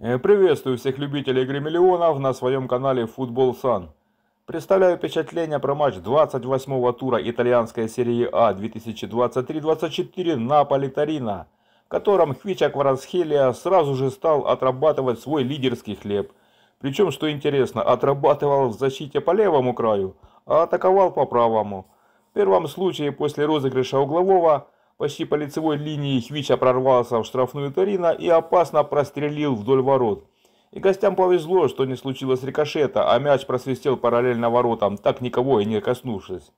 Э, приветствую всех любителей игры миллионов на своем канале Футбол Сан. Представляю впечатление про матч 28-го тура итальянской серии А 2023-24 Наполи Торино, в котором Хвича Кварасхелия сразу же стал отрабатывать свой лидерский хлеб. Причем, что интересно, отрабатывал в защите по левому краю, а атаковал по правому. В первом случае после розыгрыша углового Почти по лицевой линии Хвича прорвался в штрафную Торина и опасно прострелил вдоль ворот. И гостям повезло, что не случилось рикошета, а мяч просвистел параллельно воротам, так никого и не коснувшись.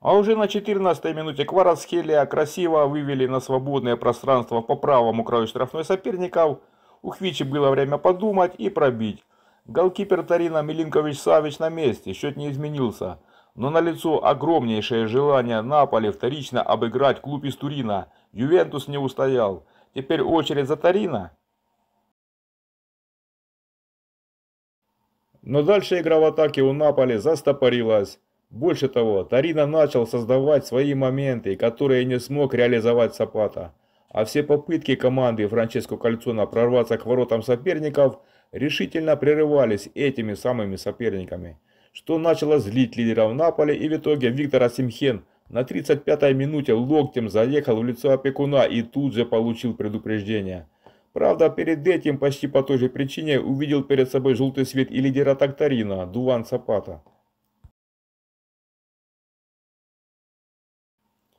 А уже на 14-й минуте Кварас красиво вывели на свободное пространство по правому краю штрафной соперников. У Хвичи было время подумать и пробить. Голкипер Тарина Милинкович Савич на месте, счет не изменился но налицо огромнейшее желание Наполи вторично обыграть клуб из Турина. Ювентус не устоял. Теперь очередь за Торино. Но дальше игра в атаке у Наполи застопорилась. Больше того, Торино начал создавать свои моменты, которые не смог реализовать Сапата. А все попытки команды Франческо Кальцона прорваться к воротам соперников решительно прерывались этими самыми соперниками – что начало злить лидеров Наполи и в итоге Виктора Симхен на 35-й минуте локтем заехал в лицо опекуна и тут же получил предупреждение. Правда, перед этим почти по той же причине увидел перед собой желтый свет и лидера Тактарина, Дуван Сапата.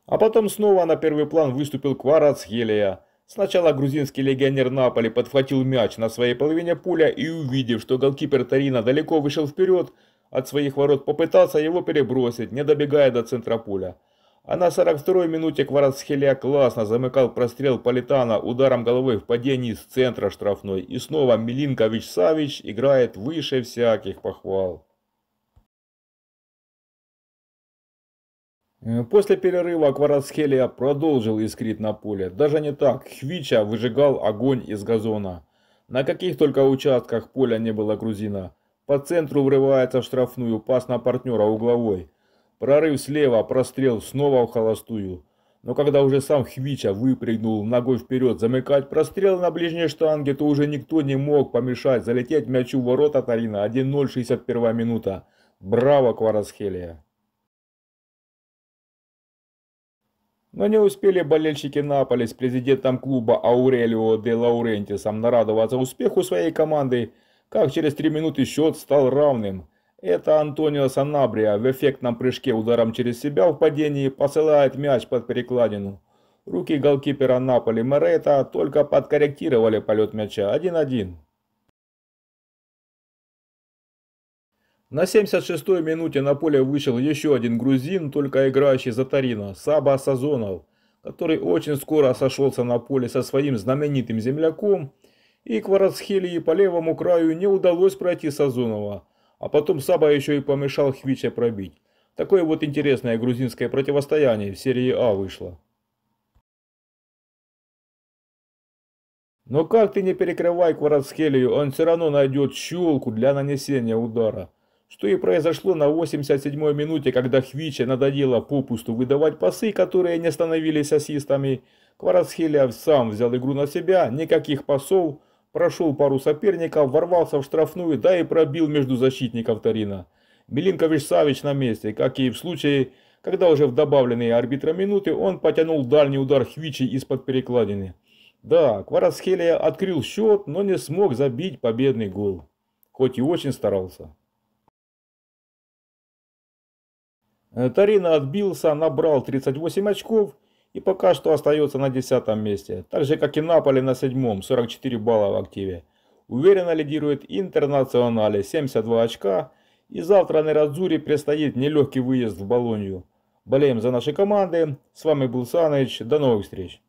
А потом снова на первый план выступил Кварац Хелия. Сначала грузинский легионер Наполи подхватил мяч на своей половине поля и увидев, что голкипер Тарина далеко вышел вперед, от своих ворот попытался его перебросить, не добегая до центра поля. А на 42-й минуте Кварацхелия классно замыкал прострел Политана ударом головой в падении с центра штрафной. И снова Милинкович-Савич играет выше всяких похвал. Э, после перерыва Кварацхелия продолжил искрить на поле. Даже не так, Хвича выжигал огонь из газона. На каких только участках поля не было грузина. По центру врывается в штрафную, пас на партнера угловой. Прорыв слева, прострел снова в холостую. Но когда уже сам Хвича выпрыгнул ногой вперед замыкать прострел на ближней штанге, то уже никто не мог помешать залететь мячу в ворота Тарина 1-0 61 минута. Браво, Кварасхелия! Но не успели болельщики Наполи с президентом клуба Аурелио де Лаурентисом нарадоваться успеху своей команды, как через три минуты счет стал равным. Это Антонио Санабрия в эффектном прыжке ударом через себя в падении посылает мяч под перекладину. Руки голкипера Наполи Мерейта только подкорректировали полет мяча 1-1. На 76-й минуте на поле вышел еще один грузин, только играющий за Тарина, Саба Сазонов, который очень скоро сошелся на поле со своим знаменитым земляком – и к Воротсхелии по левому краю не удалось пройти Сазонова, а потом Саба еще и помешал Хвича пробить. Такое вот интересное грузинское противостояние в серии А вышло. Но как ты не перекрывай Кварацхелию, он все равно найдет щелку для нанесения удара. Что и произошло на 87-й минуте, когда Хвиче надоело попусту выдавать пасы, которые не становились ассистами. Кварацхелия сам взял игру на себя, никаких пасов – прошел пару соперников, ворвался в штрафную, да и пробил между защитников Тарина. Милинкович Савич на месте, как и в случае, когда уже в добавленные арбитра минуты он потянул дальний удар Хвичи из-под перекладины. Да, Кварасхелия открыл счет, но не смог забить победный гол. Хоть и очень старался. Э, Тарина отбился, набрал 38 очков и пока что остается на 10 месте, так же как и Наполи на 7, 44 балла в активе. Уверенно лидирует Интернационале 72 очка и завтра на Радзуре предстоит нелегкий выезд в Болонью. Болеем за наши команды, с вами был Саныч, до новых встреч.